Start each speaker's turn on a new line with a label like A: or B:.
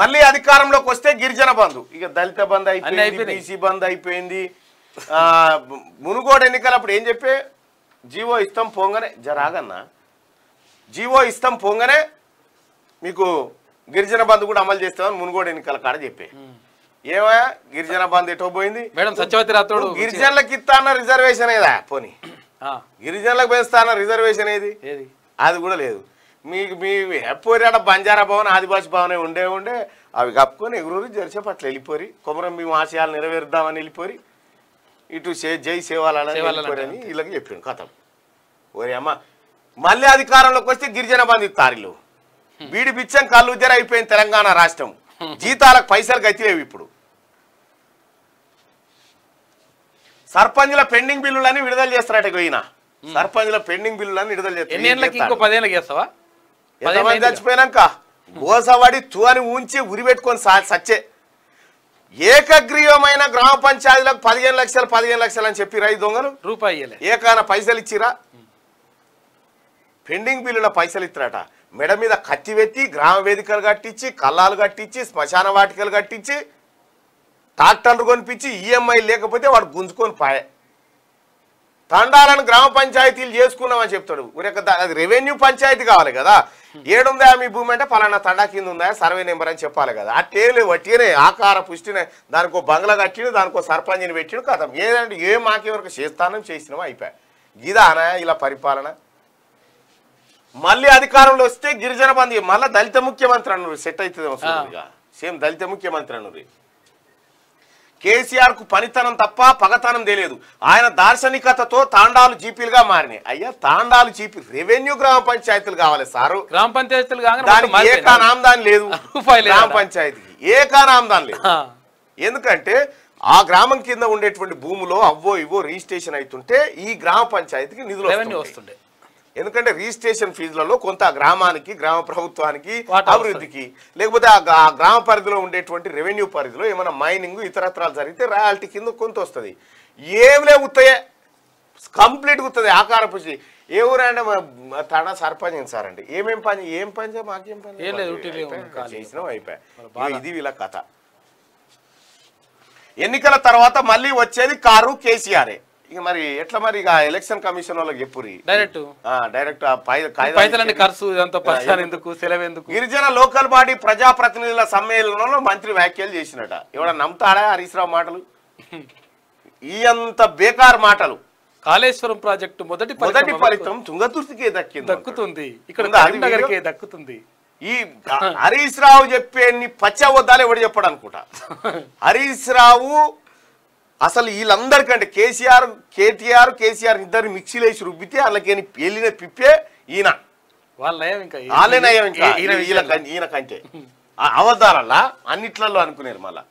A: మళ్ళీ అధికారంలోకి వస్తే గిరిజన బంధు ఇక దళిత బంద్ అయిపోయింది బీసీ బంద్ అయిపోయింది మునుగోడు ఎన్నికలప్పుడు ఏం చెప్పే జీవో ఇస్తాం పోంగనే జరాగన్నా జీవో ఇస్తాం పోంగనే మీకు గిరిజన బంధు కూడా అమలు చేస్తామని మునుగోడు ఎన్నికల కాడ చెప్పే ఏమయ్యా గిరిజన బంధు ఎటో పోయింది మేడం సత్యవతి రాత్రుడు గిరిజనులకు ఇస్తాన రిజర్వేషన్ ఏదా పోనీ గిరిజనులకు పెంచుతాన రిజర్వేషన్ ఏది అది కూడా లేదు మీకు మీ హెప్పోరాడ బంజారా భవన్ ఆదివాసీ భవన్ ఉండే ఉండే అవి కప్పుకొని ఎగురూరు జరిసేపట్లు వెళ్ళిపోయి కుమరం మేము ఆశయాలు నెరవేరుద్దామని వెళ్ళిపోయి ఇటు జై సేవాలని వీళ్ళకి చెప్పిండు కథ ఓరే అమ్మ మళ్ళీ అధికారంలోకి వస్తే గిరిజన తారీలు వీడి బిచ్చం కళ్ళు ఉద్దర అయిపోయింది తెలంగాణ రాష్ట్రం జీతాలకు పైసలు గతిలేవు ఇప్పుడు సర్పంచ్ల పెండింగ్ బిల్లులని విడుదల చేస్తారట పోయినా సర్పంచ్ల పెండింగ్ బిల్లులని విడుదల చేస్తారు పదేళ్ళకి చేస్తావా ఎంతమంది చచ్చిపోయినాక గోసవాడి తువని ఉంచి ఉరి పెట్టుకొని సచ్చే ఏకగ్రీవమైన గ్రామ పంచాయతీలకు పదిహేను లక్షలు పదిహేను లక్షలు అని చెప్పి రై దొంగలు రూపాయి ఏకాన పైసలు ఇచ్చిరా పెండింగ్ బిల్లుల పైసలు ఇస్తారట మెడ మీద కత్తి పెట్టి గ్రామ వేదికలు కట్టించి కళ్ళాలు కట్టించి శ్మశాన వాటికలు కట్టించి ట్రాక్టర్లు కొనిపించి ఈఎంఐ e లేకపోతే వాడు గుంజుకొని పాయే తండాలను గ్రామ పంచాయతీలు చేసుకున్నామని చెప్తాడు అది రెవెన్యూ పంచాయతీ కావాలి కదా ఏడుందా మీ భూమి అంటే పలానా తండా కింద ఉందా సర్వే నెంబర్ అని చెప్పాలి కదా అట్టేలే వట్టినే ఆకార పుష్టినే దానికో బంగ్లా కట్టిను దానికో సర్పంచ్ని పెట్టిను కథం ఏదంటే ఏ మాకే వరకు చేస్తానం చేసినామో అయిపోయా ఇదానా ఇలా పరిపాలన మళ్ళీ అధికారంలో వస్తే గిరిజన బంధు మళ్ళీ దళిత ముఖ్యమంత్రి అన్నారు సెట్ అవుతుంది సేమ్ దళిత ముఖ్యమంత్రి అన్నారు కేసీఆర్ కు పనితనం తప్ప పగతనం తెలియదు ఆయన దార్శనికతతో తాండాలు జీపీలుగా మారినాయి అయ్యా తాండాలు జీపీ రెవెన్యూ గ్రామ పంచాయతీలు కావాలి సారు గ్రామ పంచాయతీలు దానికి ఏకా లేదు గ్రామ పంచాయతీకి ఏకా నామదాని లేదు ఎందుకంటే ఆ గ్రామం కింద ఉండేటువంటి భూములో అవ్వో ఇవ్వో రిజిస్ట్రేషన్ అవుతుంటే ఈ గ్రామ పంచాయతీకి నిధులు వస్తుండే ఎందుకంటే రిజిస్ట్రేషన్ ఫీజులలో కొంత గ్రామానికి గ్రామ ప్రభుత్వానికి అభివృద్ధికి లేకపోతే ఆ గ్రామ పరిధిలో ఉండేటువంటి రెవెన్యూ పరిధిలో ఏమైనా మైనింగ్ ఇతరత్రాలు జరిగితే రాయాలిటీ కింద కొంత వస్తుంది ఏమిలే ఉత్తాయే కంప్లీట్గా వస్తుంది ఆకారపు ఏ ఊరంటే తన సర్పంచ్ సార్ అండి ఏమేం పని ఏం పని మాకేం పని అయిపోయా ఇది వీళ్ళ కథ ఎన్నికల తర్వాత మళ్ళీ వచ్చేది కారు కేసీఆర్ఏ ఇక మరి ఎట్లా మరి ఇక ఎలక్షన్ కమిషన్ వాళ్ళకి చెప్పురి డైరెక్ట్ డైరెక్ట్ ఖర్చు ఎందుకు సెలవు ఎందుకు గిరిజన లోకల్ బాడీ ప్రజాప్రతినిధుల సమ్మేళనంలో మంత్రి వ్యాఖ్యలు చేసినట ఎవడ నమ్ముతాడా హరీష్ రావు మాటలు ఈ అంత బేకార్ మాటలు కాళేశ్వరం ప్రాజెక్టు మొదటి మొదటి ఫలితం తుంగతుర్తికే దక్కింది దక్కుతుంది ఇక్కడ దక్కుతుంది ఈ హరీష్ రావు చెప్పే పచ్చ వద్దాలు ఎవడు చెప్పాడు అనుకుంటా హరీష్ రావు అసలు వీళ్ళందరికంటే కేసీఆర్ కేటీఆర్ కేసీఆర్ ఇద్దరు మిక్సీలు వేసి రుబ్బితే వాళ్ళకేని పేలిన పిప్పే ఈయన వాళ్ళే ఇంకా ఈయన కంటే అవతారాల అన్నిట్లలో అనుకునేరు మళ్ళా